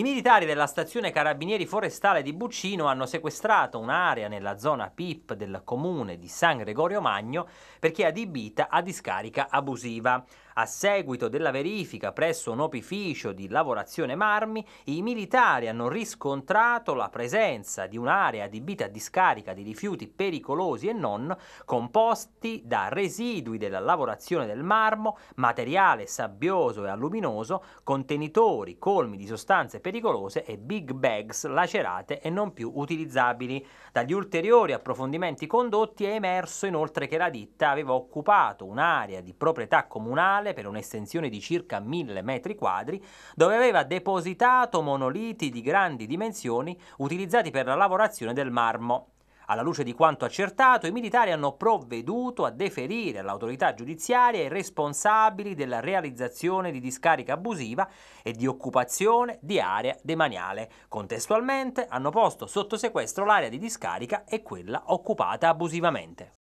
I militari della stazione Carabinieri Forestale di Buccino hanno sequestrato un'area nella zona PIP del comune di San Gregorio Magno perché adibita a discarica abusiva. A seguito della verifica presso un opificio di lavorazione marmi, i militari hanno riscontrato la presenza di un'area adibita a discarica di rifiuti pericolosi e non composti da residui della lavorazione del marmo, materiale sabbioso e alluminoso, contenitori colmi di sostanze pericolose pericolose e big bags lacerate e non più utilizzabili. Dagli ulteriori approfondimenti condotti è emerso inoltre che la ditta aveva occupato un'area di proprietà comunale per un'estensione di circa 1000 metri quadri dove aveva depositato monoliti di grandi dimensioni utilizzati per la lavorazione del marmo. Alla luce di quanto accertato, i militari hanno provveduto a deferire all'autorità giudiziaria i responsabili della realizzazione di discarica abusiva e di occupazione di area demaniale. Contestualmente hanno posto sotto sequestro l'area di discarica e quella occupata abusivamente.